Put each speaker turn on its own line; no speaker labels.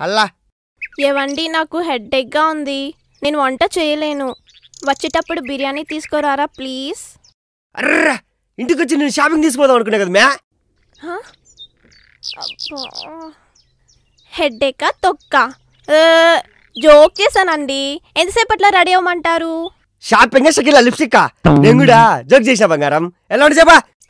హల్లా ఏవండి నాకు ఎగ్గా ఉంది నేను వంట చేయలేను వచ్చేటప్పుడు బిర్యానీ తీసుకురారా ప్లీజ్ అర్రా
ఇంటికి వచ్చి నేను షాపింగ్ తీసుకుపోదాం అనుకున్నా కదా మ్యా
హెడ్డేకా తొక్క జోక్ చేశానండి ఎంతసేపట్లో రెడీ అవ్వమంటారు
షాపింగ్ షకిల లిప్స్టిక్ నేను కూడా జోక్ చేసా బంగారం ఎలా చెప్పా